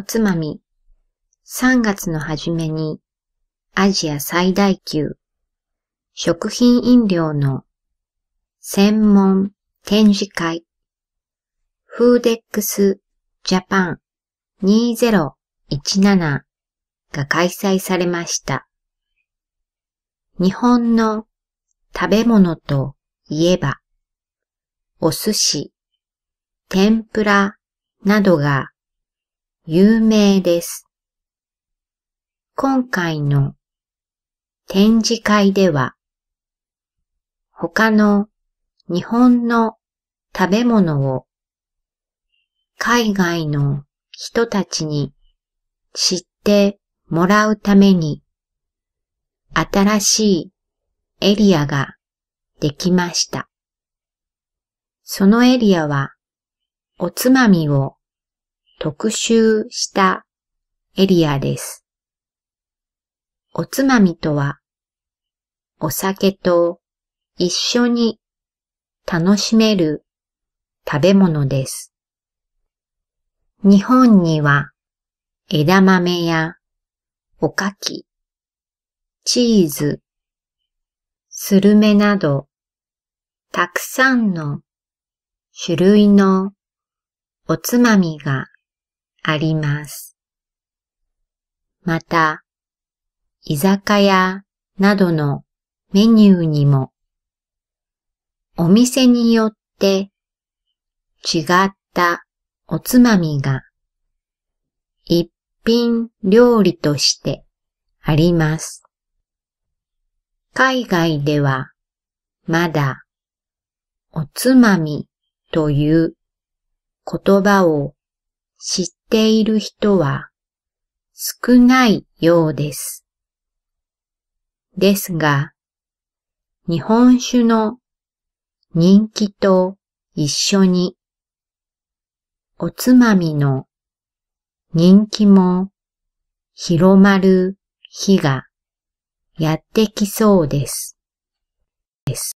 おつまみ。3月の初めにアジア最大級食品飲料の専門展示会フーデックスジャパン2017が開催されました。日本の食べ物といえば、お寿司、天ぷらなどが有名です。今回の展示会では他の日本の食べ物を海外の人たちに知ってもらうために新しいエリアができました。そのエリアはおつまみを特集したエリアです。おつまみとは、お酒と一緒に楽しめる食べ物です。日本には枝豆やおかき、チーズ、スルメなど、たくさんの種類のおつまみがあります。また、居酒屋などのメニューにも、お店によって違ったおつまみが一品料理としてあります。海外ではまだおつまみという言葉を知っている人は少ないようです。ですが、日本酒の人気と一緒に、おつまみの人気も広まる日がやってきそうです。です